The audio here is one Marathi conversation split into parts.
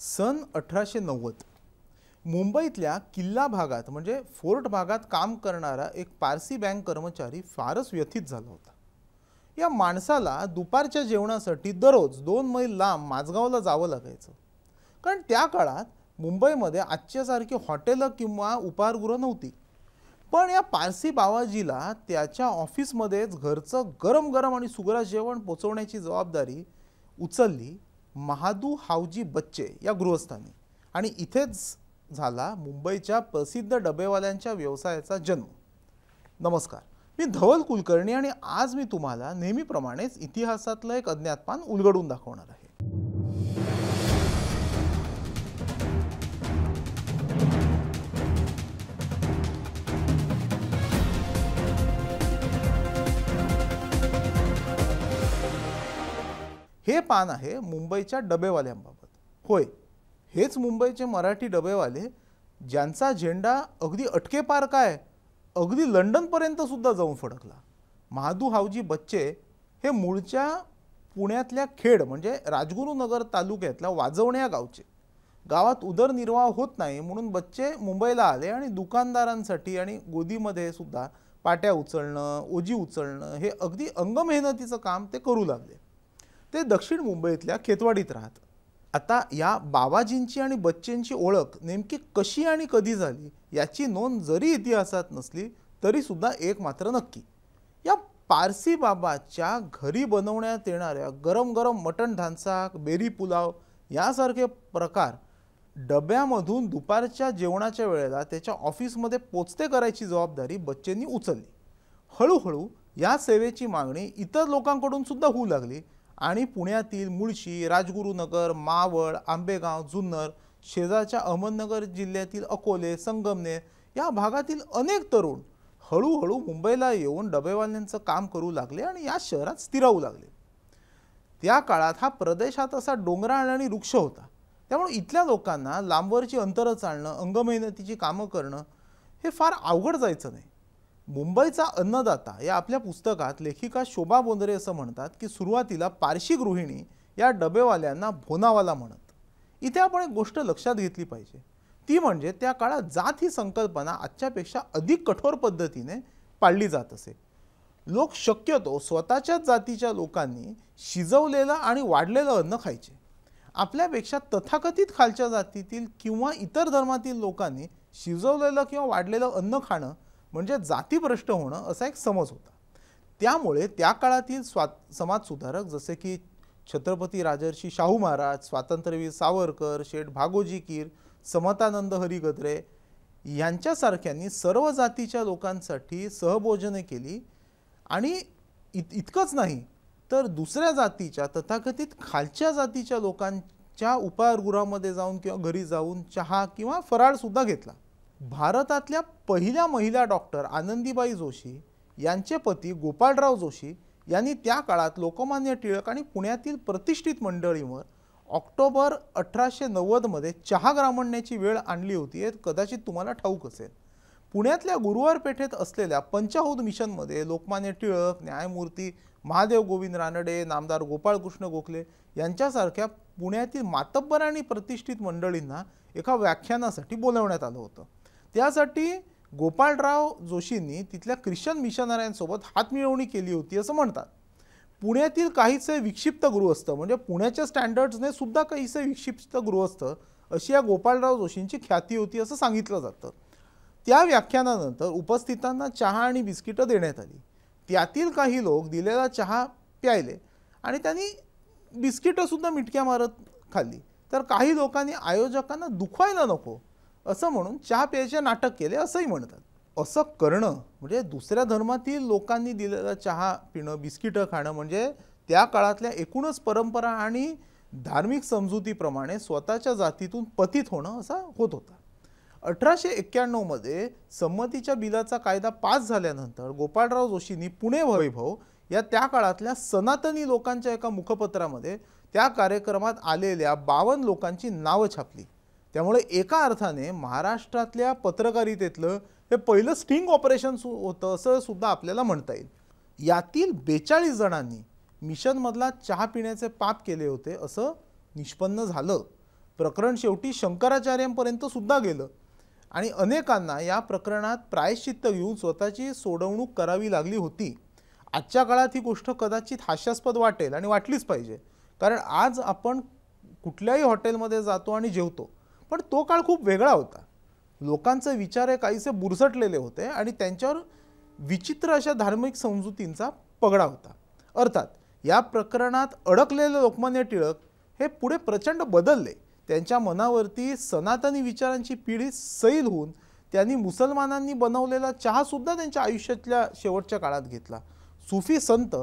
सन अठराशे नव्वद मुंबईतल्या किल्ला भागात म्हणजे फोर्ट भागात काम करणारा एक पारसी बँक कर्मचारी फारच व्यथित झाला होता या माणसाला दुपारच्या जेवणासाठी दररोज दोन मैल लांब माझगावला जावं लागायचं कारण त्या काळात मुंबईमध्ये आजच्यासारखी हॉटेलं किंवा उपाहारगृह नव्हती पण या पारसी बावाजीला त्याच्या ऑफिसमध्येच घरचं गरम गरम आणि सुगरा जेवण पोचवण्याची जबाबदारी उचलली महादू हावजी बच्चे या गृहस्थानी आणि इथेच झाला मुंबईच्या प्रसिद्ध डबेवाल्यांच्या व्यवसायाचा जन्म नमस्कार मी धवल कुलकर्णी आणि आज मी तुम्हाला नेहमीप्रमाणेच इतिहासातलं एक अज्ञातपान उलगडून दाखवणार आहे हे पान आहे मुंबईच्या डबेवाल्यांबाबत होय हेच मुंबईचे मराठी डबेवाले ज्यांचा झेंडा अगदी अटकेपार काय अगदी लंडनपर्यंत सुद्धा जाऊन फडकला महादू हाऊजी बच्चे हे मूळच्या पुण्यातल्या खेड म्हणजे राजगुरुनगर तालुक्यातल्या वाजवण्या गावचे गावात उदरनिर्वाह होत नाही म्हणून बच्चे मुंबईला आले आणि दुकानदारांसाठी आणि गोदीमध्ये सुद्धा पाट्या उचलणं ओजी उचलणं हे अगदी अंगमेहनतीचं काम ते करू लागले ते दक्षिण मुंबईतल्या खेतवाडीत राहत आता या बाबाजींची आणि बच्चेंची ओळख नेमकी कशी आणि कधी झाली याची नोंद जरी इतिहासात नसली तरीसुद्धा एक मात्र नक्की या पारसी बाबाच्या घरी बनवण्यात येणाऱ्या गरम गरम मटण धानसाक बेरी पुलाव यासारखे प्रकार डब्यामधून दुपारच्या जेवणाच्या वेळेला त्याच्या ऑफिसमध्ये पोचते करायची जबाबदारी बच्चेंनी उचलली हळूहळू या सेवेची मागणी इतर लोकांकडून सुद्धा होऊ लागली आणि पुण्यातील मुळशी राजगुरुनगर मावळ आंबेगाव जुन्नर शेजारच्या अहमदनगर जिल्ह्यातील अकोले संगमनेर या भागातील अनेक तरुण हळूहळू मुंबईला येऊन डबेवाल्यांचं काम करू लागले आणि या शहरात स्थिरावू लागले त्या काळात हा प्रदेशात असा डोंगराळ आणि वृक्ष होता त्यामुळे इथल्या लोकांना लांबवरची अंतरं चालणं अंगमेहनतीची कामं करणं हे फार अवघड जायचं नाही मुंबईचा अन्नदाता या आपल्या पुस्तकात लेखिका शोभा बोंदरे असं म्हणतात की सुरुवातीला पारशी गृहिणी या डबेवाल्यांना भोनावाला म्हणत इथे आपण एक गोष्ट लक्षात घेतली पाहिजे ती म्हणजे त्या काळात जात ही संकल्पना आजच्यापेक्षा अधिक कठोर पद्धतीने पाळली जात असे लोक शक्यतो स्वतःच्याच जातीच्या लोकांनी शिजवलेलं आणि वाढलेलं अन्न खायचे आपल्यापेक्षा तथाकथित खालच्या जातीतील किंवा इतर धर्मातील लोकांनी शिजवलेलं किंवा वाढलेलं अन्न खाणं म्हणजे जातीभ्रष्ट होणं असा एक समज होता त्यामुळे त्या काळातील स्वात समाजसुधारक जसे की छत्रपती राजर्षी शाहू महाराज स्वातंत्र्यवीर सावरकर शेठ भागोजी कीर समतानंद हरिगद्रे यांच्यासारख्यांनी सर्व जातीच्या लोकांसाठी सहभोजने केली आणि इत इतकंच नाही तर दुसऱ्या जातीच्या तथाकथित खालच्या जातीच्या लोकांच्या उपाहारगृहामध्ये जाऊन किंवा घरी जाऊन चहा किंवा फराळसुद्धा घेतला भारतातल्या पहिल्या महिला डॉक्टर आनंदीबाई जोशी यांचे पती गोपाळराव जोशी यांनी त्या काळात लोकमान्य टिळक आणि पुण्यातील प्रतिष्ठित मंडळींवर ऑक्टोबर अठराशे नव्वदमध्ये चहा ग्रामण्याची वेळ आणली होती हे कदाचित तुम्हाला ठाऊक असेल पुण्यातल्या गुरुवार पेठेत असलेल्या पंचाहूद मिशनमध्ये लोकमान्य टिळक न्यायमूर्ती महादेव गोविंद रानडे नामदार गोपाळकृष्ण गोखले यांच्यासारख्या पुण्यातील मातब्बर आणि प्रतिष्ठित मंडळींना एका व्याख्यानासाठी बोलवण्यात आलं होतं त्यासाठी गोपाळराव जोशींनी तिथल्या ख्रिश्चन मिशनऱ्यांसोबत हातमिळवणी केली होती असं म्हणतात पुण्यातील काहीसे विक्षिप्त गृहस्थ म्हणजे पुण्याच्या स्टँडर्ड्सने सुद्धा काहीसे विक्षिप्त गृहस्थ अशी या गोपाळराव जोशींची ख्याती होती असं सांगितलं जातं त्या व्याख्यानानंतर उपस्थितांना चहा आणि बिस्किटं देण्यात आली त्यातील काही लोक दिलेला चहा प्यायले आणि त्यांनी बिस्किटंसुद्धा मिटक्या मारत खाल्ली तर काही लोकांनी आयोजकांना दुखवायला नको असं म्हणून चहा प्यायचे नाटक केले असंही म्हणतात असं करणं म्हणजे दुसऱ्या धर्मातील लोकांनी दिलेला चहा पिणं बिस्किटं खाणं म्हणजे त्या काळातल्या एकूणच परंपरा आणि धार्मिक समजुतीप्रमाणे स्वतःच्या जातीतून पतित होणं असा होत होता अठराशे एक्क्याण्णवमध्ये संमतीच्या बिलाचा कायदा पास झाल्यानंतर गोपाळराव जोशींनी पुणे वैभव या त्या काळातल्या सनातनी लोकांच्या एका मुखपत्रामध्ये त्या कार्यक्रमात आलेल्या बावन्न लोकांची नावं छापली त्यामुळे एका अर्थाने महाराष्ट्रातल्या पत्रकारितेतलं हे पहिलं स्टिंग ऑपरेशन सु होतं असं सुद्धा आपल्याला म्हणता येईल यातील बेचाळीस जणांनी मिशनमधला चहा पिण्याचे पाप केले होते असं निष्पन्न झालं प्रकरण शेवटी शंकराचार्यांपर्यंत सुद्धा गेलं आणि अनेकांना या प्रकरणात प्रायश्चित्त घेऊन स्वतःची सोडवणूक करावी लागली होती आजच्या काळात ही गोष्ट कदाचित हास्यास्पद वाटेल आणि वाटलीच पाहिजे कारण आज आपण कुठल्याही हॉटेलमध्ये जातो आणि जेवतो पण तो काळ खूप वेगळा होता लोकांचे विचार हे काहीसे बुरसटलेले होते आणि त्यांच्यावर विचित्र अशा धार्मिक समजुतींचा पगडा होता अर्थात या प्रकरणात अडकलेले लोकमान्य टिळक हे पुढे प्रचंड बदलले त्यांच्या मनावरती सनातनी विचारांची पिढी सैल होऊन त्यांनी मुसलमानांनी बनवलेला चहासुद्धा त्यांच्या आयुष्यातल्या शेवटच्या काळात घेतला सुफी संत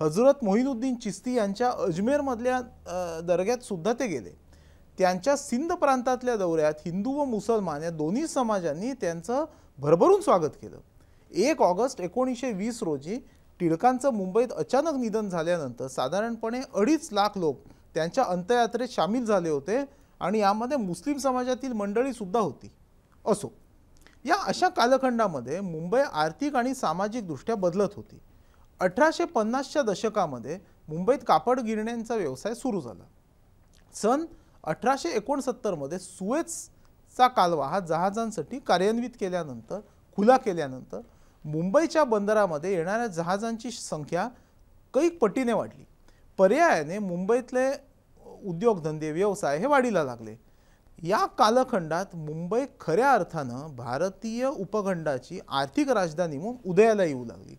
हजरत मोहिनुद्दीन चिस्ती यांच्या अजमेरमधल्या दर्ग्यातसुद्धा ते गेले त्यांच्या सिंध प्रांतातल्या दौऱ्यात हिंदू व मुसलमान या दोन्ही समाजांनी त्यांचं भरभरून स्वागत केलं एक ऑगस्ट एकोणीसशे वीस रोजी टिळकांचं मुंबईत अचानक निधन झाल्यानंतर साधारणपणे अडीच लाख लोक त्यांच्या अंत्ययात्रेत सामील झाले होते आणि यामध्ये मुस्लिम समाजातील मंडळीसुद्धा होती असो या अशा कालखंडामध्ये मुंबई आर्थिक आणि सामाजिकदृष्ट्या बदलत होती अठराशे पन्नासच्या दशकामध्ये मुंबईत कापड गिरण्यांचा व्यवसाय सुरू झाला सन अठराशे एकोणसत्तरमध्ये सुएचचा कालवा हा जहाजांसाठी कार्यान्वित केल्यानंतर खुला केल्यानंतर मुंबईच्या बंदरामध्ये येणाऱ्या जहाजांची संख्या कैक पटीने वाढली पर्यायाने मुंबईतले उद्योगधंदे व्यवसाय हे वाढीला लागले या कालखंडात मुंबई खऱ्या अर्थानं भारतीय उपखंडाची आर्थिक राजधानी म्हणून उदयाला येऊ लागली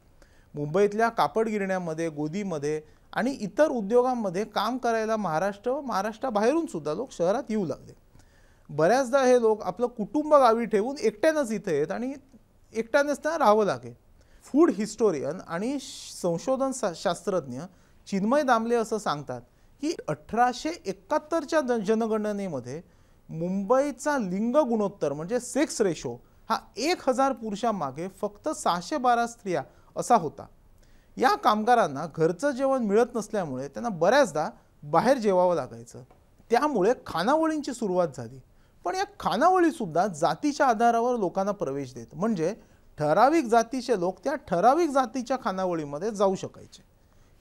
मुंबईतल्या कापड गिरण्यामध्ये गोदीमध्ये आणि इतर उद्योगांमध्ये काम करायला महाराष्ट्र व महाराष्ट्राबाहेरून सुद्धा लोक शहरात येऊ लागले बऱ्याचदा हे लोक आपलं कुटुंब गावी ठेवून एकट्यानंच इथे येत आणि एकट्यानेच त्यांना राहावं लागेल फूड हिस्टोरियन आणि संशोधन शास्त्रज्ञ चिन्मय दामले असं सांगतात की अठराशे एकाहत्तरच्या जनगणनेमध्ये मुंबईचा लिंग गुणोत्तर म्हणजे सेक्स रेशो हा एक हजार पुरुषांमागे फक्त सहाशे बारा स्त्रिया असा होता या कामगारांना घरचं जेवण मिळत नसल्यामुळे त्यांना बऱ्याचदा बाहेर जेवावं लागायचं त्यामुळे खानावळींची सुरुवात झाली पण या खानावळीसुद्धा जातीच्या आधारावर लोकांना प्रवेश देत म्हणजे ठराविक जातीचे लोक त्या ठराविक जातीच्या खानावळीमध्ये जाऊ शकायचे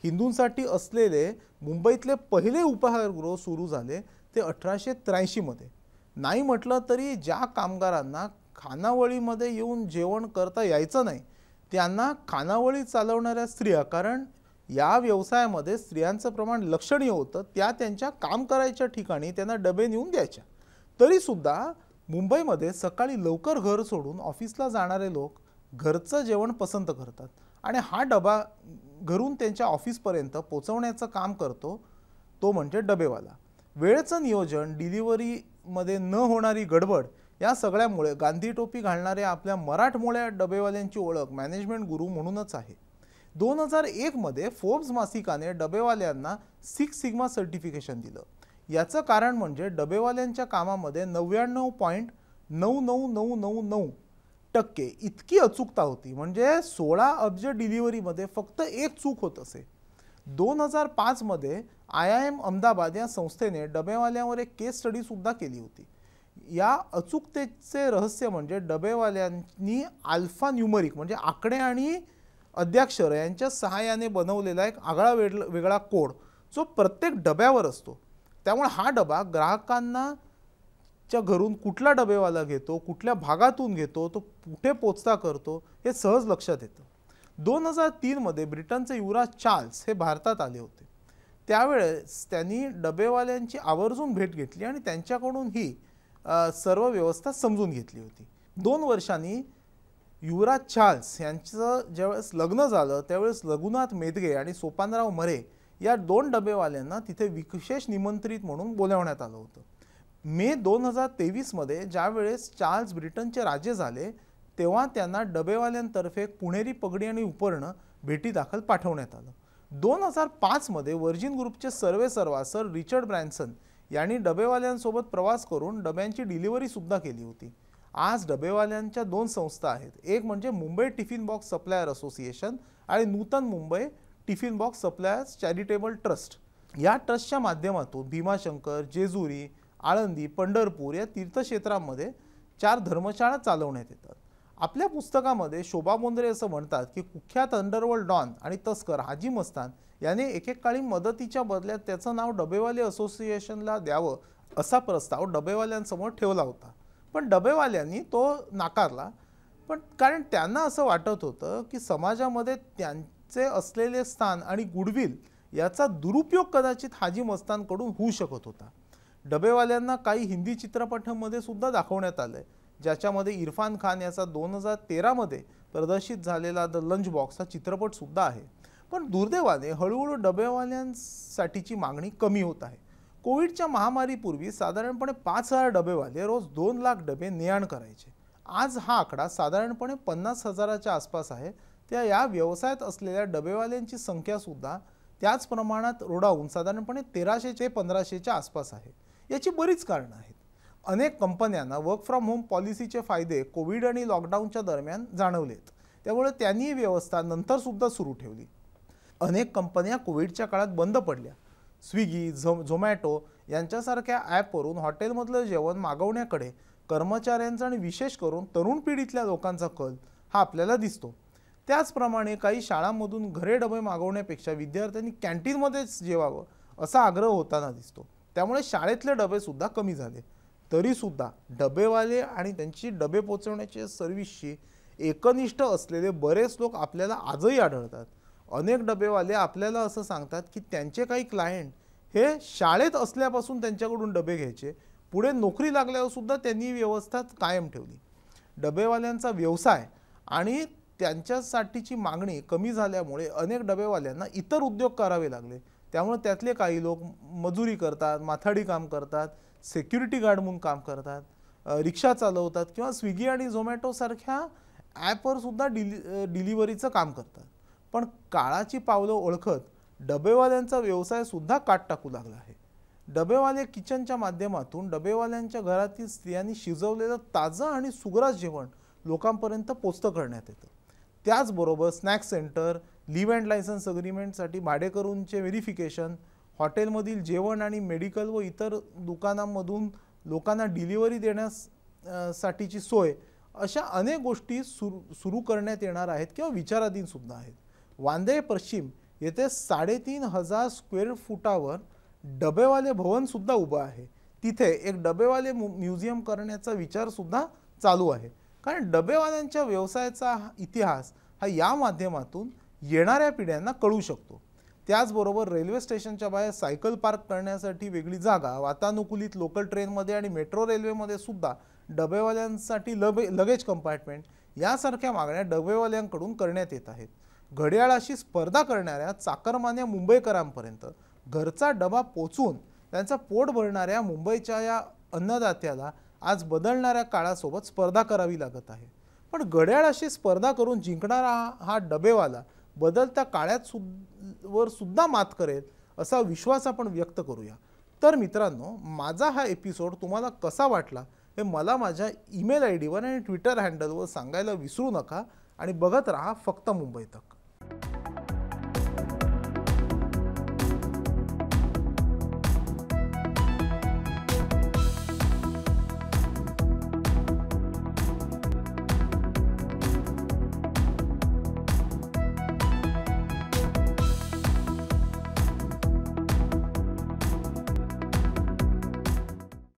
हिंदूंसाठी असलेले मुंबईतले पहिले उपाहारगृह सुरू झाले ते अठराशे त्र्याऐंशीमध्ये नाही म्हटलं तरी ज्या कामगारांना खानावळीमध्ये येऊन जेवण करता यायचं नाही त्यांना खानावळी चालवणाऱ्या स्त्रिया कारण या व्यवसायामध्ये स्त्रियांचं प्रमाण लक्षणीय होतं त्या त्यांच्या काम करायच्या ठिकाणी त्यांना डबे नेऊन द्यायच्या तरीसुद्धा मुंबईमध्ये सकाळी लवकर घर सोडून ऑफिसला जाणारे लोक घरचं जेवण पसंत करतात आणि हा डबा घरून त्यांच्या ऑफिसपर्यंत पोचवण्याचं काम करतो तो म्हणजे डबेवाला वेळेचं नियोजन डिलिव्हरीमध्ये न होणारी गडबड या सगळ्यामुळे गांधी टोपी घालणाऱ्या आपल्या मराठमोळ्या डबेवाल्यांची ओळख मॅनेजमेंट गुरु म्हणूनच आहे दोन हजार एकमध्ये फोर्ब्स मासिकाने डबेवाल्यांना सिक्स सिग्मा सर्टिफिकेशन दिलं याचं कारण म्हणजे डबेवाल्यांच्या कामामध्ये नव्याण्णव पॉईंट नऊ नऊ नऊ नऊ नऊ टक्के इतकी अचूकता होती म्हणजे सोळा अब्ज डिलिव्हरीमध्ये फक्त एक चूक होत असे दोन हजार पाचमध्ये आय आय एम अहमदाबाद या संस्थेने डबेवाल्यांवर एक केस स्टडीसुद्धा केली होती या अचूकतेचे रहस्य म्हणजे डबेवाल्यांनी आल्फा न्युमरिक म्हणजे आकडे आणि अध्याक्षर यांच्या सहाय्याने बनवलेला एक आगळा वेग वेगळा कोड जो प्रत्येक डब्यावर असतो त्यामुळे हा डबा ग्राहकांना च्या घरून कुठला डबेवाला घेतो कुठल्या भागातून घेतो तो कुठे पोचता करतो हे सहज लक्षात येतं दोन हजार तीनमध्ये ब्रिटनचे युवराज चार्ल्स हे भारतात आले होते त्यावेळेस त्यांनी डबेवाल्यांची आवर्जून भेट घेतली आणि त्यांच्याकडून ही सर्व व्यवस्था समजून घेतली होती दोन वर्षांनी युवराज चार्ल्स यांचं ज्यावेळेस लग्न झालं त्यावेळेस लघुनाथ मेदगे आणि सोपानराव मरे या दोन डबेवाल्यांना तिथे विशेष निमंत्रित म्हणून बोलावण्यात आलं होतं मे दोन हजार तेवीसमध्ये ज्यावेळेस चार्ल्स ब्रिटनचे राजे झाले तेव्हा त्यांना डबेवाल्यांतर्फे पुणेरी पगडी आणि उपर्ण भेटी दाखल पाठवण्यात आलं दोन हजार पाचमध्ये व्हर्जिन ग्रुपचे सर्वे सर रिचर्ड ब्रॅन्सन यांनी डबेवाल्यांसोबत प्रवास करून डब्यांची डिलिव्हरीसुद्धा केली होती आज डबेवाल्यांच्या दोन संस्था आहेत एक म्हणजे Mumbai tiffin box supplier association आणि Nutan Mumbai tiffin box suppliers charitable trust या ट्रस्टच्या माध्यमातून भीमाशंकर जेजुरी आळंदी पंढरपूर या तीर्थक्षेत्रांमध्ये चार धर्मशाळा चालवण्यात येतात आपल्या पुस्तकामध्ये शोभा मोंद्रे असं म्हणतात की कुख्यात अंडरवर्ल्ड डॉन आणि तस्कर हाजी मस्तान याने एकेकाळी मदतीच्या बदल्यात त्याचं नाव डबेवाले असोसिएशनला द्यावं असा प्रस्ताव डबेवाल्यांसमोर ठेवला होता पण डबेवाल्यांनी तो नाकारला पण कारण त्यांना असं वाटत होतं की समाजामध्ये त्यांचे असलेले स्थान आणि गुडविल याचा दुरुपयोग कदाचित हाजी मस्तानकडून होऊ शकत होता डबेवाल्यांना काही हिंदी चित्रपटांमध्ये सुद्धा दाखवण्यात आलं आहे ज्याच्यामध्ये इरफान खान याचा दोन हजार तेरामध्ये प्रदर्शित झालेला द लंच बॉक्स हा चित्रपटसुद्धा आहे पण दुर्दैवाने हळूहळू डबेवाल्यांसाठीची मागणी कमी होत आहे कोविडच्या महामारीपूर्वी साधारणपणे पाच हजार डबेवाले रोज दोन लाख डबे ने करायचे आज हा आकडा साधारणपणे पन्नास हजाराच्या आसपास आहे त्या या व्यवसायात असलेल्या डबेवाल्यांची संख्यासुद्धा त्याच प्रमाणात रोडावून साधारणपणे तेराशे ते पंधराशेच्या आसपास आहे याची बरीच कारणं आहेत अनेक कंपन्यांना वर्क फ्रॉम होम पॉलिसीचे फायदे कोविड आणि लॉकडाऊनच्या दरम्यान जाणवलेत त्यामुळे त्यांनी व्यवस्था नंतरसुद्धा सुरू ठेवली अनेक कंपन्या कोविडच्या काळात बंद पडल्या स्विगी झो झोमॅटो यांच्यासारख्या ॲपवरून हॉटेलमधलं जेवण मागवण्याकडे कर्मचाऱ्यांचा आणि विशेष करून तरुण पिढीतल्या लोकांचा कल हा आपल्याला दिसतो त्याचप्रमाणे काही शाळांमधून घरे डबे मागवण्यापेक्षा विद्यार्थ्यांनी कॅन्टीनमध्येच जेवावं असा आग्रह होताना दिसतो त्यामुळे शाळेतले डबेसुद्धा कमी झाले तरीसुद्धा डबेवाले आणि त्यांची डबे पोचवण्याचे सर्व्हिसशी एकनिष्ठ असलेले बरेच लोक आपल्याला आजही आढळतात अनेक डबेवाले आपल्याला असं सांगतात की त्यांचे काही क्लायंट हे शाळेत असल्यापासून त्यांच्याकडून डबे घ्यायचे पुढे नोकरी लागल्यावरसुद्धा त्यांनी व्यवस्था कायम ठेवली डबेवाल्यांचा व्यवसाय आणि त्यांच्यासाठीची मागणी कमी झाल्यामुळे अनेक डबेवाल्यांना इतर उद्योग करावे लागले त्यामुळे त्यातले काही लोक मजुरी करतात माथाडी काम करतात सेक्युरिटी गार्ड म्हणून काम करतात रिक्षा चालवतात किंवा स्विगी आणि झोमॅटोसारख्या ॲपवरसुद्धा डिलि डिलिव्हरीचं काम करतात पण काळाची पावलं ओळखत डबेवाल्यांचा व्यवसायसुद्धा काट टाकू लागला आहे डबेवाले किचनच्या माध्यमातून डबेवाल्यांच्या घरातील स्त्रियांनी शिजवलेलं ताजं आणि सुग्रास जेवण लोकांपर्यंत पोचतं करण्यात येतं त्याचबरोबर snacks centre leave and licence अग्रीमेंटसाठी भाडेकरूंचे व्हेरिफिकेशन हॉटेलमधील जेवण आणि मेडिकल व इतर दुकानांमधून लोकांना डिलिव्हरी देण्यास साठीची सोय अशा अनेक गोष्टी सुरू सुरू करण्यात येणार आहेत किंवा सुद्धा आहेत वांदे पश्चिम येथे साडेतीन हजार स्क्वेअर फुटावर डबेवाले भवनसुद्धा उभं आहे तिथे एक डबेवाले म्युझियम करण्याचा विचारसुद्धा चालू आहे कारण डबेवाल्यांच्या व्यवसायाचा इतिहास हा या माध्यमातून येणाऱ्या पिढ्यांना कळू शकतो त्याचबरोबर रेल्वे स्टेशनच्या बाहेर सायकल पार्क करण्यासाठी वेगळी जागा वातानुकूलित लोकल ट्रेनमध्ये आणि मेट्रो रेल्वेमध्ये सुद्धा डबेवाल्यांसाठी लबे लगेज कंपार्टमेंट यासारख्या मागण्या डबेवाल्यांकडून करण्यात येत आहेत घड्याळाशी स्पर्धा करणाऱ्या चाकरमान्या मुंबईकरांपर्यंत घरचा डबा पोचून त्यांचा पोट भरणाऱ्या मुंबईच्या या अन्नदात्याला आज बदलणाऱ्या काळासोबत स्पर्धा करावी लागत आहे पण घड्याळाशी स्पर्धा करून जिंकणारा हा डबेवाला बदलत्या काळ्यात सु वर सुद्धा मात करेल असा विश्वास आपण व्यक्त करूया तर मित्रांनो माझा हा एपिसोड तुम्हाला कसा वाटला हे मला माझ्या ईमेल आय डीवर आणि ट्विटर हँडलवर सांगायला विसरू नका आणि बघत राहा फक्त मुंबई तक